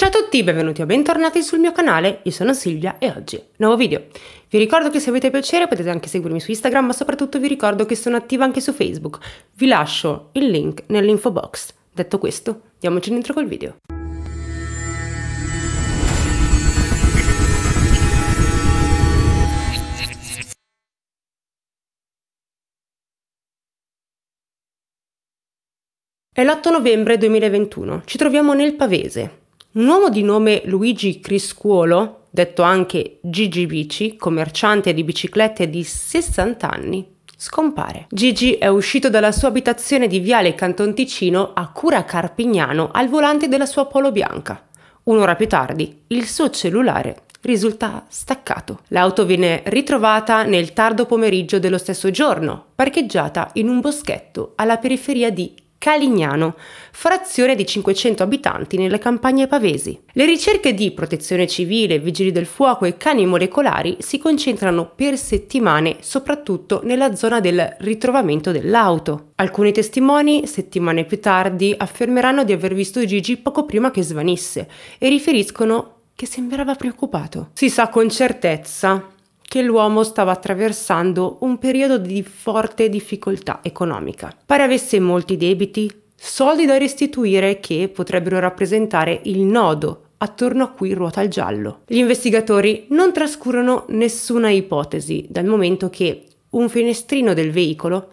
Ciao a tutti, benvenuti o bentornati sul mio canale, io sono Silvia e oggi nuovo video. Vi ricordo che se avete piacere potete anche seguirmi su Instagram, ma soprattutto vi ricordo che sono attiva anche su Facebook. Vi lascio il link nell'info box. Detto questo, diamoci dentro col video. È l'8 novembre 2021, ci troviamo nel Pavese, un uomo di nome Luigi Criscuolo, detto anche Gigi Bici, commerciante di biciclette di 60 anni, scompare. Gigi è uscito dalla sua abitazione di Viale Canton Ticino a Cura Carpignano al volante della sua Polo Bianca. Un'ora più tardi il suo cellulare risulta staccato. L'auto viene ritrovata nel tardo pomeriggio dello stesso giorno, parcheggiata in un boschetto alla periferia di Calignano, frazione di 500 abitanti nelle campagne pavesi. Le ricerche di protezione civile, vigili del fuoco e cani molecolari si concentrano per settimane soprattutto nella zona del ritrovamento dell'auto. Alcuni testimoni, settimane più tardi, affermeranno di aver visto Gigi poco prima che svanisse e riferiscono che sembrava preoccupato. Si sa con certezza che l'uomo stava attraversando un periodo di forte difficoltà economica. Pare avesse molti debiti, soldi da restituire che potrebbero rappresentare il nodo attorno a cui ruota il giallo. Gli investigatori non trascurano nessuna ipotesi dal momento che un finestrino del veicolo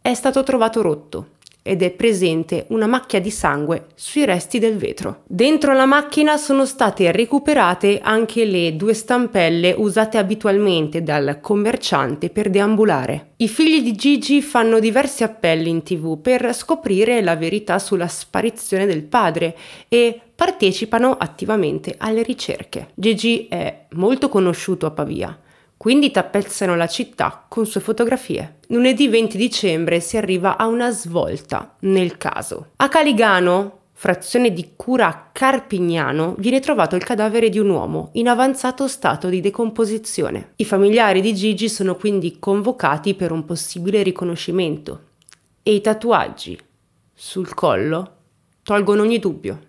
è stato trovato rotto ed è presente una macchia di sangue sui resti del vetro. Dentro la macchina sono state recuperate anche le due stampelle usate abitualmente dal commerciante per deambulare. I figli di Gigi fanno diversi appelli in tv per scoprire la verità sulla sparizione del padre e partecipano attivamente alle ricerche. Gigi è molto conosciuto a Pavia quindi tappezzano la città con sue fotografie. Lunedì 20 dicembre si arriva a una svolta nel caso. A Caligano, frazione di Cura Carpignano, viene trovato il cadavere di un uomo in avanzato stato di decomposizione. I familiari di Gigi sono quindi convocati per un possibile riconoscimento e i tatuaggi sul collo tolgono ogni dubbio.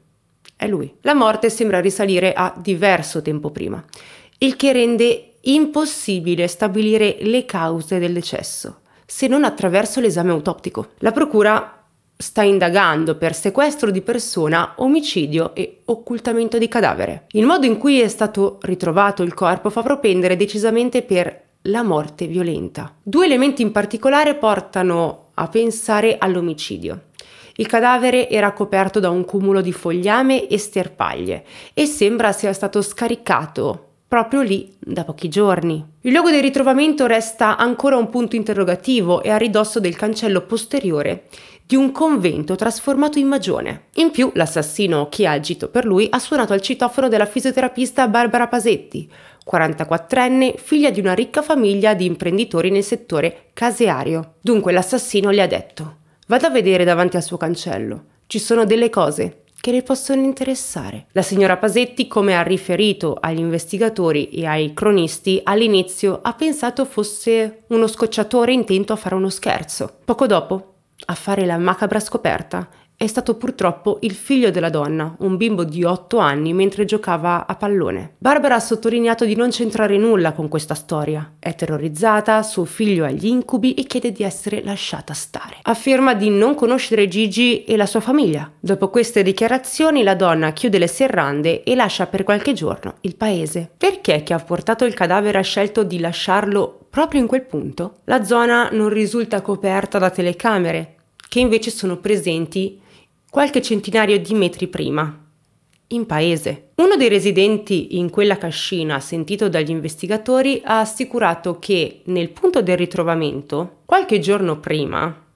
È lui. La morte sembra risalire a diverso tempo prima, il che rende impossibile stabilire le cause del decesso, se non attraverso l'esame autoptico. La procura sta indagando per sequestro di persona, omicidio e occultamento di cadavere. Il modo in cui è stato ritrovato il corpo fa propendere decisamente per la morte violenta. Due elementi in particolare portano a pensare all'omicidio. Il cadavere era coperto da un cumulo di fogliame e sterpaglie e sembra sia stato scaricato proprio lì da pochi giorni. Il luogo del ritrovamento resta ancora un punto interrogativo e a ridosso del cancello posteriore di un convento trasformato in magione. In più, l'assassino che ha agito per lui ha suonato al citofono della fisioterapista Barbara Pasetti, 44enne, figlia di una ricca famiglia di imprenditori nel settore caseario. Dunque l'assassino le ha detto: "Vado a vedere davanti al suo cancello. Ci sono delle cose che le possono interessare. La signora Pasetti, come ha riferito agli investigatori e ai cronisti, all'inizio ha pensato fosse uno scocciatore intento a fare uno scherzo. Poco dopo, a fare la macabra scoperta è stato purtroppo il figlio della donna, un bimbo di 8 anni mentre giocava a pallone. Barbara ha sottolineato di non c'entrare nulla con questa storia. È terrorizzata, suo figlio ha gli incubi e chiede di essere lasciata stare. Afferma di non conoscere Gigi e la sua famiglia. Dopo queste dichiarazioni la donna chiude le serrande e lascia per qualche giorno il paese. Perché chi ha portato il cadavere ha scelto di lasciarlo proprio in quel punto? La zona non risulta coperta da telecamere che invece sono presenti qualche centinaio di metri prima, in paese. Uno dei residenti in quella cascina, sentito dagli investigatori, ha assicurato che nel punto del ritrovamento, qualche giorno prima,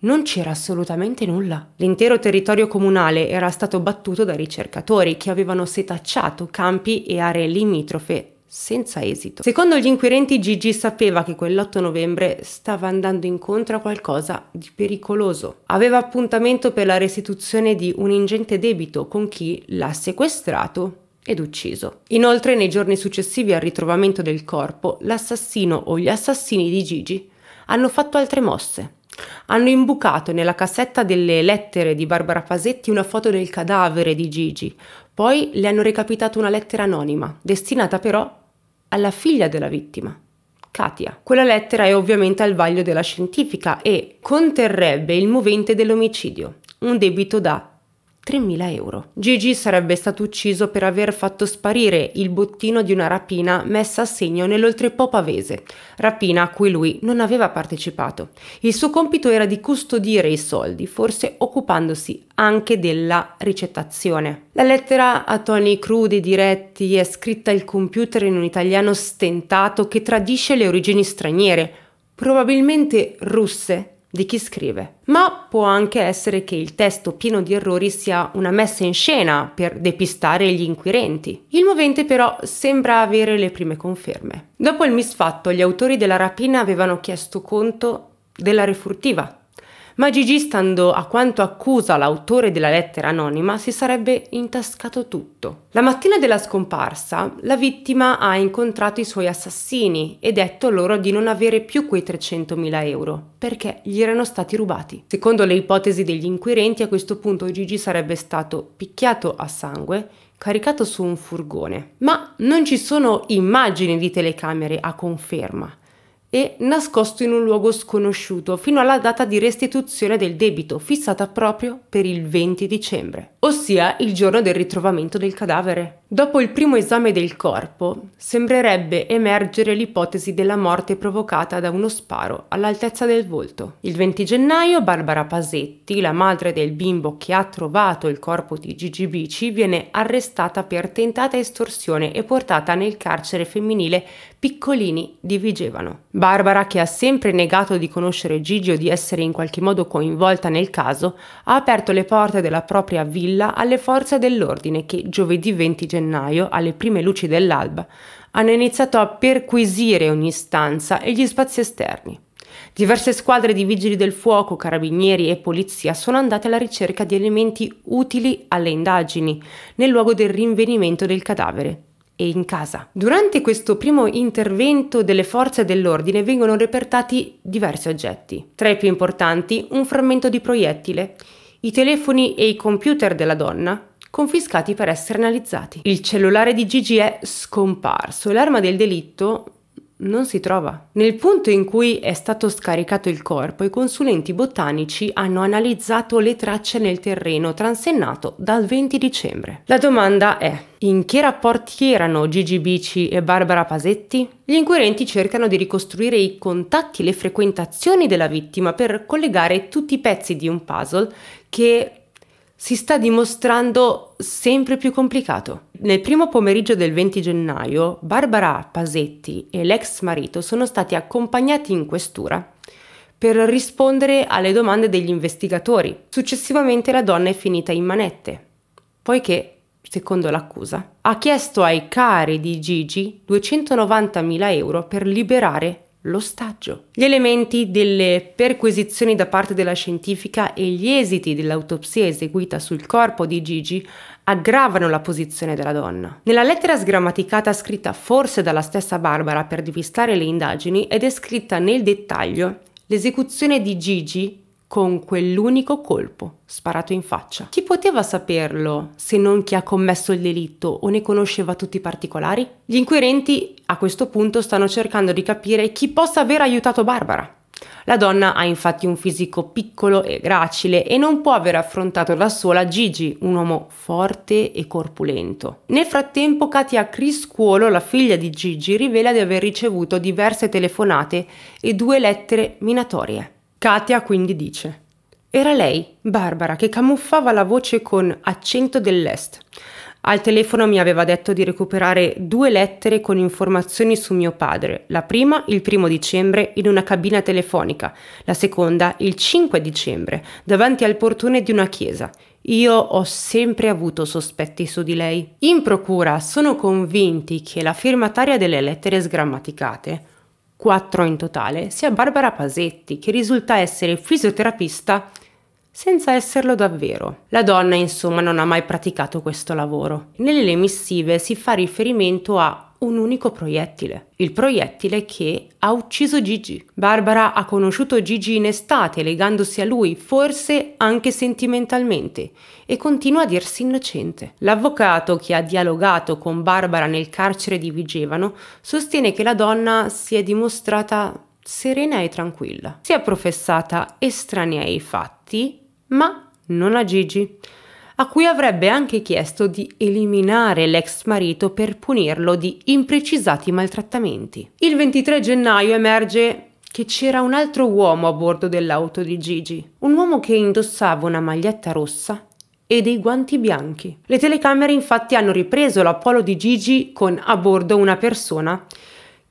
non c'era assolutamente nulla. L'intero territorio comunale era stato battuto da ricercatori che avevano setacciato campi e aree limitrofe senza esito. Secondo gli inquirenti Gigi sapeva che quell'8 novembre stava andando incontro a qualcosa di pericoloso. Aveva appuntamento per la restituzione di un ingente debito con chi l'ha sequestrato ed ucciso. Inoltre nei giorni successivi al ritrovamento del corpo, l'assassino o gli assassini di Gigi hanno fatto altre mosse. Hanno imbucato nella cassetta delle lettere di Barbara Pasetti una foto del cadavere di Gigi, poi le hanno recapitato una lettera anonima, destinata però alla figlia della vittima, Katia. Quella lettera è ovviamente al vaglio della scientifica e conterrebbe il movente dell'omicidio, un debito da 3.000 euro. Gigi sarebbe stato ucciso per aver fatto sparire il bottino di una rapina messa a segno nell'oltrepò pavese, rapina a cui lui non aveva partecipato. Il suo compito era di custodire i soldi, forse occupandosi anche della ricettazione. La lettera a Tony Crude diretti è scritta al computer in un italiano stentato che tradisce le origini straniere, probabilmente russe, di chi scrive. Ma può anche essere che il testo pieno di errori sia una messa in scena per depistare gli inquirenti. Il movente però sembra avere le prime conferme. Dopo il misfatto, gli autori della rapina avevano chiesto conto della refurtiva ma Gigi, stando a quanto accusa l'autore della lettera anonima, si sarebbe intascato tutto. La mattina della scomparsa, la vittima ha incontrato i suoi assassini e detto loro di non avere più quei 300.000 euro, perché gli erano stati rubati. Secondo le ipotesi degli inquirenti, a questo punto Gigi sarebbe stato picchiato a sangue caricato su un furgone. Ma non ci sono immagini di telecamere a conferma e nascosto in un luogo sconosciuto fino alla data di restituzione del debito fissata proprio per il 20 dicembre, ossia il giorno del ritrovamento del cadavere. Dopo il primo esame del corpo, sembrerebbe emergere l'ipotesi della morte provocata da uno sparo all'altezza del volto. Il 20 gennaio Barbara Pasetti, la madre del bimbo che ha trovato il corpo di Gigi Bici, viene arrestata per tentata estorsione e portata nel carcere femminile Piccolini di Vigevano. Barbara, che ha sempre negato di conoscere Gigi o di essere in qualche modo coinvolta nel caso, ha aperto le porte della propria villa alle forze dell'ordine che giovedì 20 gennaio gennaio, alle prime luci dell'alba, hanno iniziato a perquisire ogni stanza e gli spazi esterni. Diverse squadre di vigili del fuoco, carabinieri e polizia sono andate alla ricerca di elementi utili alle indagini nel luogo del rinvenimento del cadavere e in casa. Durante questo primo intervento delle forze dell'ordine vengono repertati diversi oggetti. Tra i più importanti un frammento di proiettile, i telefoni e i computer della donna, confiscati per essere analizzati. Il cellulare di Gigi è scomparso e l'arma del delitto non si trova. Nel punto in cui è stato scaricato il corpo, i consulenti botanici hanno analizzato le tracce nel terreno transennato dal 20 dicembre. La domanda è: in che rapporti erano Gigi Bici e Barbara Pasetti? Gli inquirenti cercano di ricostruire i contatti le frequentazioni della vittima per collegare tutti i pezzi di un puzzle che si sta dimostrando sempre più complicato. Nel primo pomeriggio del 20 gennaio, Barbara Pasetti e l'ex marito sono stati accompagnati in questura per rispondere alle domande degli investigatori. Successivamente la donna è finita in manette, poiché, secondo l'accusa, ha chiesto ai cari di Gigi 290.000 euro per liberare l'ostaggio. Gli elementi delle perquisizioni da parte della scientifica e gli esiti dell'autopsia eseguita sul corpo di Gigi aggravano la posizione della donna. Nella lettera sgrammaticata scritta forse dalla stessa Barbara per divistare le indagini è descritta nel dettaglio l'esecuzione di Gigi con quell'unico colpo sparato in faccia. Chi poteva saperlo se non chi ha commesso il delitto o ne conosceva tutti i particolari? Gli inquirenti a questo punto stanno cercando di capire chi possa aver aiutato Barbara. La donna ha infatti un fisico piccolo e gracile e non può aver affrontato da sola Gigi, un uomo forte e corpulento. Nel frattempo Katia Criscuolo, la figlia di Gigi, rivela di aver ricevuto diverse telefonate e due lettere minatorie. Katia quindi dice. Era lei, Barbara, che camuffava la voce con accento dell'est. Al telefono mi aveva detto di recuperare due lettere con informazioni su mio padre, la prima il primo dicembre in una cabina telefonica, la seconda il 5 dicembre davanti al portone di una chiesa. Io ho sempre avuto sospetti su di lei. In procura sono convinti che la firmataria delle lettere sgrammaticate 4 in totale, sia Barbara Pasetti, che risulta essere fisioterapista senza esserlo davvero. La donna, insomma, non ha mai praticato questo lavoro. Nelle missive si fa riferimento a un unico proiettile, il proiettile che ha ucciso Gigi. Barbara ha conosciuto Gigi in estate legandosi a lui, forse anche sentimentalmente, e continua a dirsi innocente. L'avvocato che ha dialogato con Barbara nel carcere di Vigevano sostiene che la donna si è dimostrata serena e tranquilla. Si è professata estranea ai fatti, ma non a Gigi a cui avrebbe anche chiesto di eliminare l'ex marito per punirlo di imprecisati maltrattamenti. Il 23 gennaio emerge che c'era un altro uomo a bordo dell'auto di Gigi, un uomo che indossava una maglietta rossa e dei guanti bianchi. Le telecamere infatti hanno ripreso l'Apollo di Gigi con a bordo una persona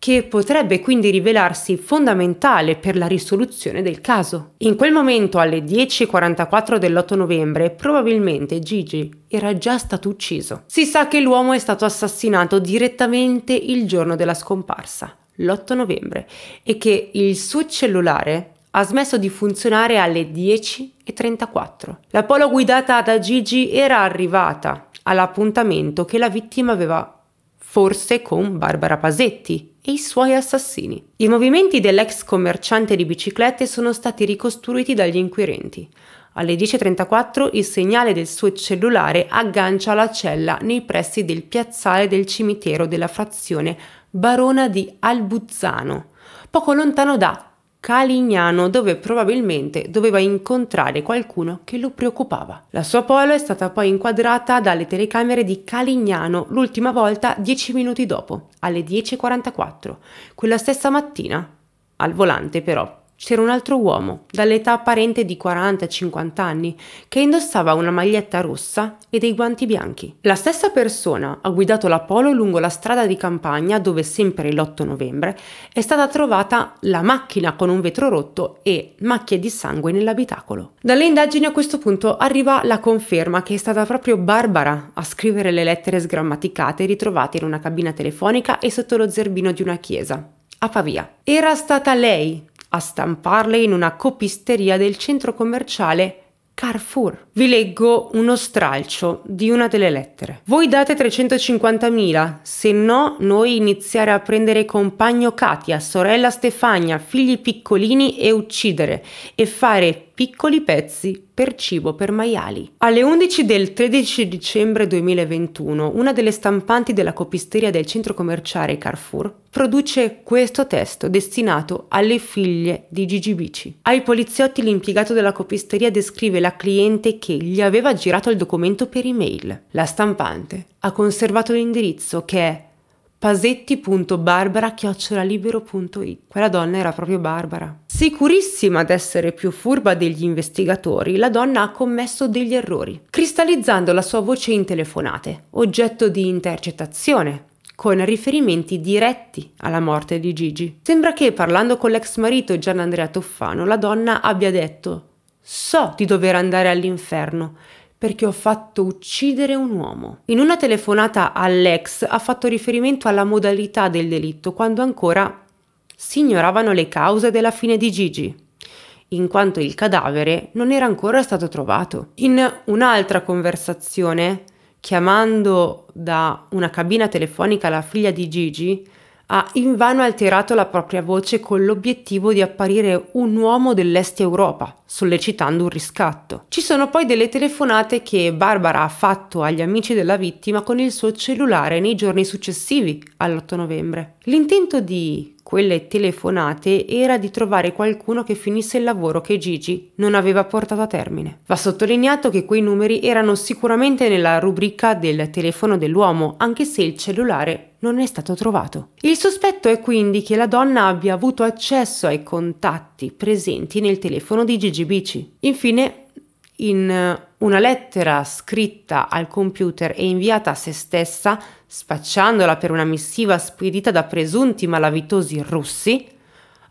che potrebbe quindi rivelarsi fondamentale per la risoluzione del caso. In quel momento, alle 10.44 dell'8 novembre, probabilmente Gigi era già stato ucciso. Si sa che l'uomo è stato assassinato direttamente il giorno della scomparsa, l'8 novembre, e che il suo cellulare ha smesso di funzionare alle 10.34. La polo guidata da Gigi era arrivata all'appuntamento che la vittima aveva forse con Barbara Pasetti, e i suoi assassini. I movimenti dell'ex commerciante di biciclette sono stati ricostruiti dagli inquirenti. Alle 10.34 il segnale del suo cellulare aggancia la cella nei pressi del piazzale del cimitero della frazione Barona di Albuzzano, poco lontano da Calignano dove probabilmente doveva incontrare qualcuno che lo preoccupava. La sua polo è stata poi inquadrata dalle telecamere di Calignano l'ultima volta 10 minuti dopo, alle 10.44, quella stessa mattina. Al volante però c'era un altro uomo, dall'età apparente di 40-50 anni, che indossava una maglietta rossa e dei guanti bianchi. La stessa persona ha guidato la Polo lungo la strada di campagna dove sempre l'8 novembre è stata trovata la macchina con un vetro rotto e macchie di sangue nell'abitacolo. Dalle indagini a questo punto arriva la conferma che è stata proprio Barbara a scrivere le lettere sgrammaticate ritrovate in una cabina telefonica e sotto lo zerbino di una chiesa, a Pavia. Era stata lei a stamparle in una copisteria del centro commerciale Carrefour. Vi leggo uno stralcio di una delle lettere. Voi date 350.000, se no noi iniziare a prendere compagno Katia, sorella Stefania, figli piccolini e uccidere e fare piccoli pezzi per cibo per maiali. Alle 11 del 13 dicembre 2021, una delle stampanti della copisteria del centro commerciale Carrefour produce questo testo destinato alle figlie di Gigi Bici. Ai poliziotti l'impiegato della copisteria descrive la cliente che gli aveva girato il documento per email. La stampante ha conservato l'indirizzo che è pasetti.barbara.libero.it. Quella donna era proprio Barbara. Sicurissima d'essere più furba degli investigatori, la donna ha commesso degli errori, cristallizzando la sua voce in telefonate, oggetto di intercettazione, con riferimenti diretti alla morte di Gigi. Sembra che parlando con l'ex marito Gianandrea Toffano, la donna abbia detto So di dover andare all'inferno perché ho fatto uccidere un uomo. In una telefonata all'ex ha fatto riferimento alla modalità del delitto quando ancora si ignoravano le cause della fine di Gigi, in quanto il cadavere non era ancora stato trovato. In un'altra conversazione, chiamando da una cabina telefonica la figlia di Gigi, ha invano alterato la propria voce con l'obiettivo di apparire un uomo dell'est Europa, sollecitando un riscatto. Ci sono poi delle telefonate che Barbara ha fatto agli amici della vittima con il suo cellulare nei giorni successivi all'8 novembre. L'intento di quelle telefonate era di trovare qualcuno che finisse il lavoro che Gigi non aveva portato a termine. Va sottolineato che quei numeri erano sicuramente nella rubrica del telefono dell'uomo, anche se il cellulare non è stato trovato. Il sospetto è quindi che la donna abbia avuto accesso ai contatti presenti nel telefono di Gigi Bici. Infine, in eh, una lettera scritta al computer e inviata a se stessa, spacciandola per una missiva spedita da presunti malavitosi russi,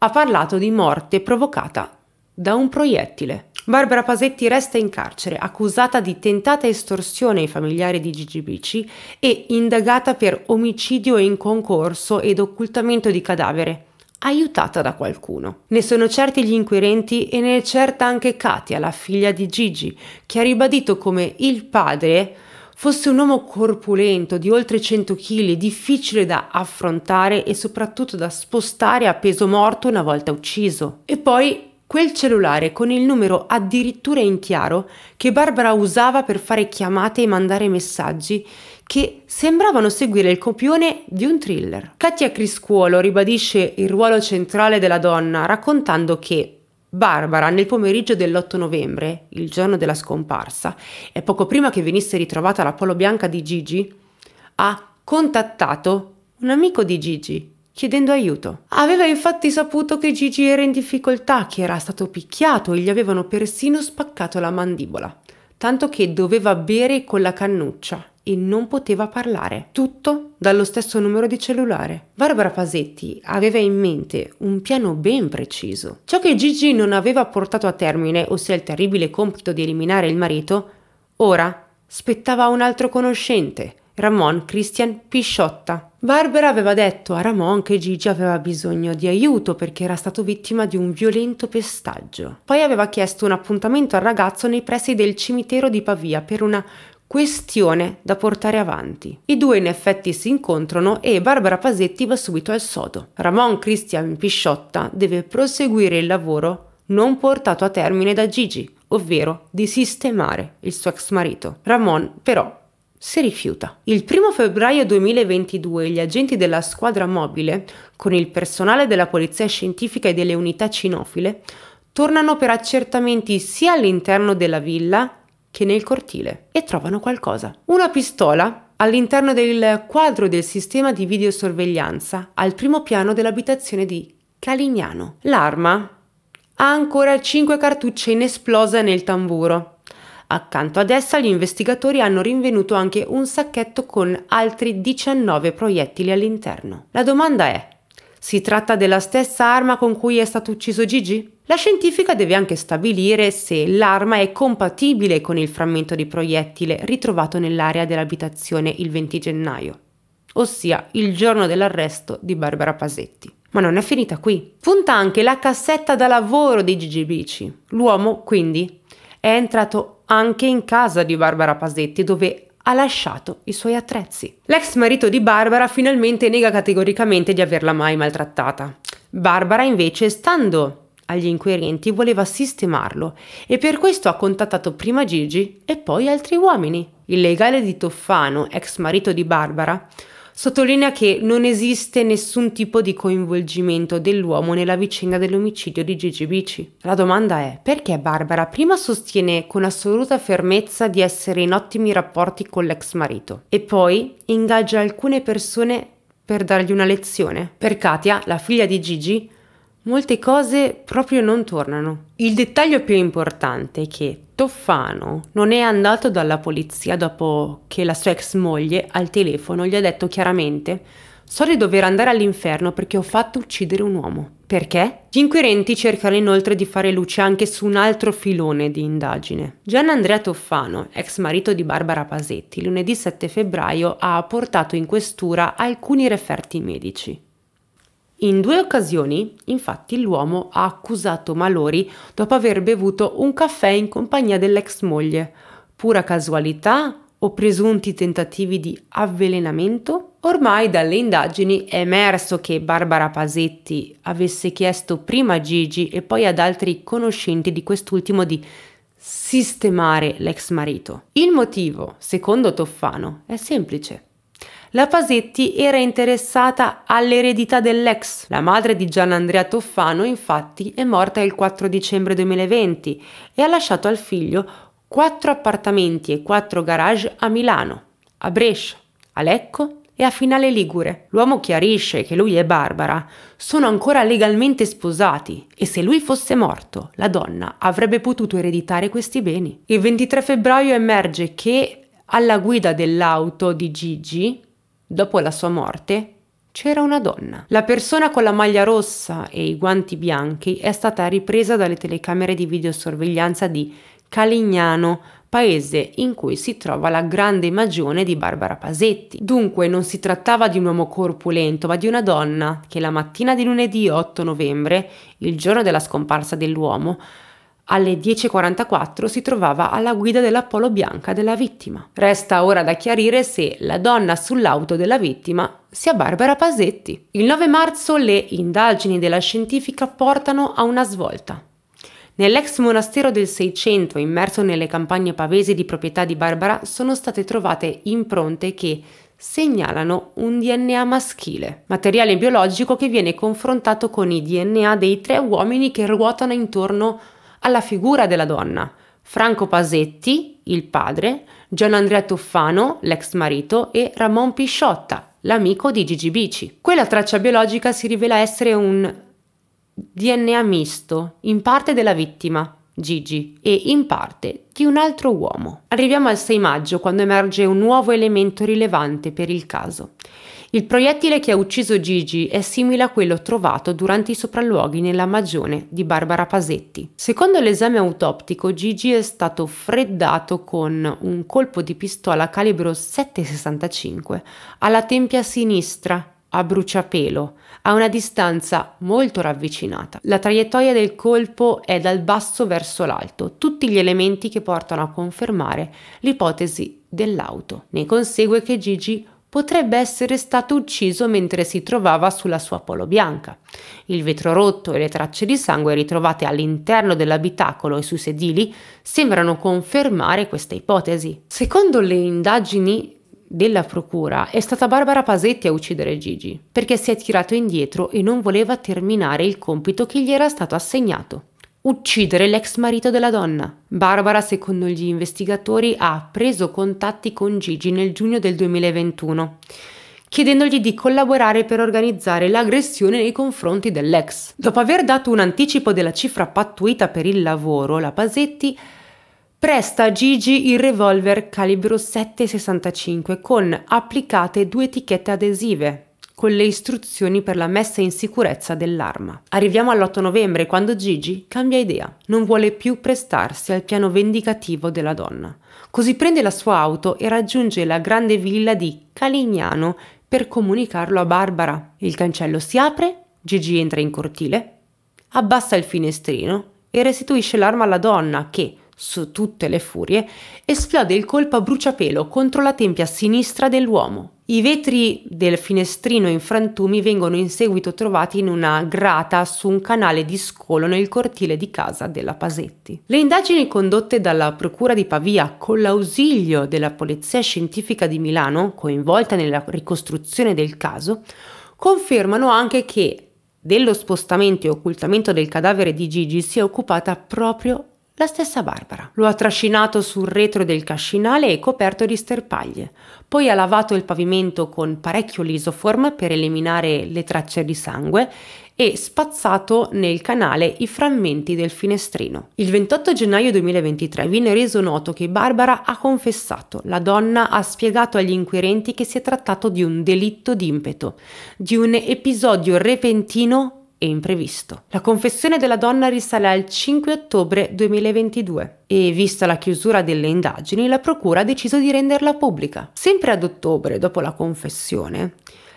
ha parlato di morte provocata da un proiettile. Barbara Pasetti resta in carcere, accusata di tentata estorsione ai familiari di Gigi Bici e indagata per omicidio in concorso ed occultamento di cadavere, aiutata da qualcuno. Ne sono certi gli inquirenti e ne è certa anche Katia, la figlia di Gigi, che ha ribadito come il padre fosse un uomo corpulento di oltre 100 kg, difficile da affrontare e soprattutto da spostare a peso morto una volta ucciso. E poi quel cellulare con il numero addirittura in chiaro che Barbara usava per fare chiamate e mandare messaggi che sembravano seguire il copione di un thriller. Katia Criscuolo ribadisce il ruolo centrale della donna raccontando che Barbara nel pomeriggio dell'8 novembre, il giorno della scomparsa, e poco prima che venisse ritrovata la polo bianca di Gigi, ha contattato un amico di Gigi, chiedendo aiuto. Aveva infatti saputo che Gigi era in difficoltà, che era stato picchiato e gli avevano persino spaccato la mandibola, tanto che doveva bere con la cannuccia e non poteva parlare. Tutto dallo stesso numero di cellulare. Barbara Pasetti aveva in mente un piano ben preciso. Ciò che Gigi non aveva portato a termine, ossia il terribile compito di eliminare il marito, ora spettava a un altro conoscente, Ramon Christian Pisciotta. Barbara aveva detto a Ramon che Gigi aveva bisogno di aiuto perché era stato vittima di un violento pestaggio. Poi aveva chiesto un appuntamento al ragazzo nei pressi del cimitero di Pavia per una questione da portare avanti. I due in effetti si incontrano e Barbara Pasetti va subito al sodo. Ramon Christian Pisciotta deve proseguire il lavoro non portato a termine da Gigi, ovvero di sistemare il suo ex marito. Ramon però si rifiuta. Il 1 febbraio 2022 gli agenti della squadra mobile, con il personale della polizia scientifica e delle unità cinofile, tornano per accertamenti sia all'interno della villa che nel cortile e trovano qualcosa. Una pistola all'interno del quadro del sistema di videosorveglianza al primo piano dell'abitazione di Calignano. L'arma ha ancora 5 cartucce inesplose nel tamburo Accanto ad essa gli investigatori hanno rinvenuto anche un sacchetto con altri 19 proiettili all'interno. La domanda è, si tratta della stessa arma con cui è stato ucciso Gigi? La scientifica deve anche stabilire se l'arma è compatibile con il frammento di proiettile ritrovato nell'area dell'abitazione il 20 gennaio, ossia il giorno dell'arresto di Barbara Pasetti. Ma non è finita qui. Punta anche la cassetta da lavoro di Gigi Bici. L'uomo, quindi, è entrato anche in casa di Barbara Pasetti, dove ha lasciato i suoi attrezzi. L'ex marito di Barbara finalmente nega categoricamente di averla mai maltrattata. Barbara invece, stando agli inquirenti, voleva sistemarlo e per questo ha contattato prima Gigi e poi altri uomini. Il legale di Toffano, ex marito di Barbara, sottolinea che non esiste nessun tipo di coinvolgimento dell'uomo nella vicenda dell'omicidio di Gigi Bici. La domanda è perché Barbara prima sostiene con assoluta fermezza di essere in ottimi rapporti con l'ex marito e poi ingaggia alcune persone per dargli una lezione. Per Katia, la figlia di Gigi, molte cose proprio non tornano. Il dettaglio più importante è che Toffano non è andato dalla polizia dopo che la sua ex moglie al telefono gli ha detto chiaramente So di dover andare all'inferno perché ho fatto uccidere un uomo. Perché? Gli inquirenti cercano inoltre di fare luce anche su un altro filone di indagine. Gian Andrea Toffano, ex marito di Barbara Pasetti, lunedì 7 febbraio ha portato in questura alcuni referti medici. In due occasioni, infatti, l'uomo ha accusato Malori dopo aver bevuto un caffè in compagnia dell'ex moglie. Pura casualità o presunti tentativi di avvelenamento? Ormai dalle indagini è emerso che Barbara Pasetti avesse chiesto prima a Gigi e poi ad altri conoscenti di quest'ultimo di sistemare l'ex marito. Il motivo, secondo Toffano, è semplice la Pasetti era interessata all'eredità dell'ex. La madre di Gianandrea Toffano, infatti, è morta il 4 dicembre 2020 e ha lasciato al figlio quattro appartamenti e quattro garage a Milano, a Brescia, a Lecco e a Finale Ligure. L'uomo chiarisce che lui e Barbara sono ancora legalmente sposati e se lui fosse morto, la donna avrebbe potuto ereditare questi beni. Il 23 febbraio emerge che alla guida dell'auto di Gigi dopo la sua morte, c'era una donna. La persona con la maglia rossa e i guanti bianchi è stata ripresa dalle telecamere di videosorveglianza di Calignano, paese in cui si trova la grande magione di Barbara Pasetti. Dunque non si trattava di un uomo corpulento, ma di una donna che la mattina di lunedì 8 novembre, il giorno della scomparsa dell'uomo, alle 10.44 si trovava alla guida dell'Apollo bianca della vittima. Resta ora da chiarire se la donna sull'auto della vittima sia Barbara Pasetti. Il 9 marzo le indagini della scientifica portano a una svolta. Nell'ex monastero del Seicento, immerso nelle campagne pavesi di proprietà di Barbara, sono state trovate impronte che segnalano un DNA maschile, materiale biologico che viene confrontato con i DNA dei tre uomini che ruotano intorno a alla figura della donna. Franco Pasetti, il padre, Gian Andrea Tuffano, l'ex marito, e Ramon Pisciotta, l'amico di Gigi Bici. Quella traccia biologica si rivela essere un DNA misto, in parte della vittima, Gigi, e in parte di un altro uomo. Arriviamo al 6 maggio, quando emerge un nuovo elemento rilevante per il caso. Il proiettile che ha ucciso Gigi è simile a quello trovato durante i sopralluoghi nella magione di Barbara Pasetti. Secondo l'esame autoptico, Gigi è stato freddato con un colpo di pistola calibro 7,65 alla tempia sinistra a bruciapelo, a una distanza molto ravvicinata. La traiettoria del colpo è dal basso verso l'alto, tutti gli elementi che portano a confermare l'ipotesi dell'auto. Ne consegue che Gigi potrebbe essere stato ucciso mentre si trovava sulla sua polo bianca. Il vetro rotto e le tracce di sangue ritrovate all'interno dell'abitacolo e sui sedili sembrano confermare questa ipotesi. Secondo le indagini della procura è stata Barbara Pasetti a uccidere Gigi, perché si è tirato indietro e non voleva terminare il compito che gli era stato assegnato uccidere l'ex marito della donna. Barbara, secondo gli investigatori, ha preso contatti con Gigi nel giugno del 2021 chiedendogli di collaborare per organizzare l'aggressione nei confronti dell'ex. Dopo aver dato un anticipo della cifra pattuita per il lavoro, la Pasetti presta a Gigi il revolver calibro 7,65 con applicate due etichette adesive con le istruzioni per la messa in sicurezza dell'arma. Arriviamo all'8 novembre quando Gigi cambia idea, non vuole più prestarsi al piano vendicativo della donna. Così prende la sua auto e raggiunge la grande villa di Calignano per comunicarlo a Barbara. Il cancello si apre, Gigi entra in cortile, abbassa il finestrino e restituisce l'arma alla donna che, su tutte le furie, esplode il colpo a bruciapelo contro la tempia sinistra dell'uomo. I vetri del finestrino in frantumi vengono in seguito trovati in una grata su un canale di scolo nel cortile di casa della Pasetti. Le indagini condotte dalla Procura di Pavia con l'ausilio della Polizia Scientifica di Milano, coinvolta nella ricostruzione del caso, confermano anche che dello spostamento e occultamento del cadavere di Gigi si è occupata proprio la stessa Barbara. Lo ha trascinato sul retro del cascinale e coperto di sterpaglie. Poi ha lavato il pavimento con parecchio lisoform per eliminare le tracce di sangue e spazzato nel canale i frammenti del finestrino. Il 28 gennaio 2023 viene reso noto che Barbara ha confessato. La donna ha spiegato agli inquirenti che si è trattato di un delitto d'impeto, di un episodio repentino e imprevisto. La confessione della donna risale al 5 ottobre 2022 e, vista la chiusura delle indagini, la procura ha deciso di renderla pubblica. Sempre ad ottobre, dopo la confessione,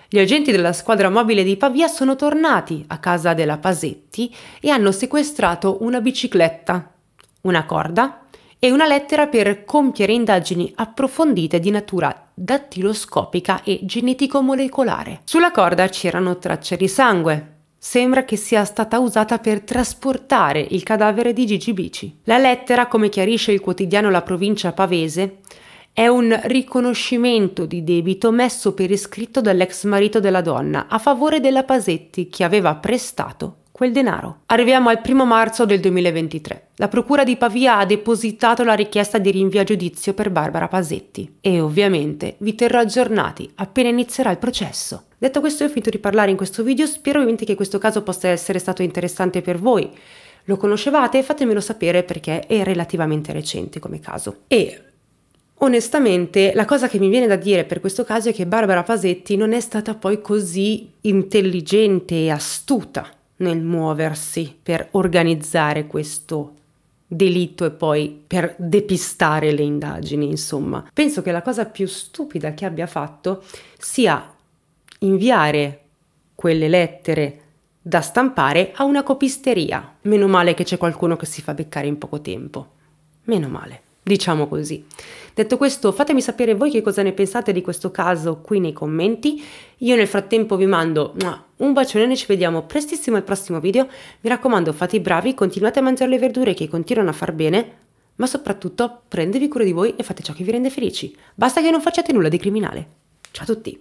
gli agenti della squadra mobile di Pavia sono tornati a casa della Pasetti e hanno sequestrato una bicicletta, una corda e una lettera per compiere indagini approfondite di natura dattiloscopica e genetico-molecolare. Sulla corda c'erano tracce di sangue, sembra che sia stata usata per trasportare il cadavere di Gigi Bici. La lettera, come chiarisce il quotidiano La Provincia Pavese, è un riconoscimento di debito messo per iscritto dall'ex marito della donna a favore della Pasetti che aveva prestato quel denaro. Arriviamo al 1 marzo del 2023. La Procura di Pavia ha depositato la richiesta di rinvio a giudizio per Barbara Pasetti e ovviamente vi terrò aggiornati appena inizierà il processo. Detto questo, ho finito di parlare in questo video, spero ovviamente che questo caso possa essere stato interessante per voi. Lo conoscevate? Fatemelo sapere perché è relativamente recente come caso. E Onestamente, la cosa che mi viene da dire per questo caso è che Barbara Pasetti non è stata poi così intelligente e astuta nel muoversi per organizzare questo delitto e poi per depistare le indagini, insomma. Penso che la cosa più stupida che abbia fatto sia inviare quelle lettere da stampare a una copisteria. Meno male che c'è qualcuno che si fa beccare in poco tempo. Meno male, diciamo così. Detto questo, fatemi sapere voi che cosa ne pensate di questo caso qui nei commenti. Io nel frattempo vi mando un bacione, noi ci vediamo prestissimo al prossimo video. Mi raccomando, fate i bravi, continuate a mangiare le verdure che continuano a far bene, ma soprattutto prendevi cura di voi e fate ciò che vi rende felici. Basta che non facciate nulla di criminale. Ciao a tutti!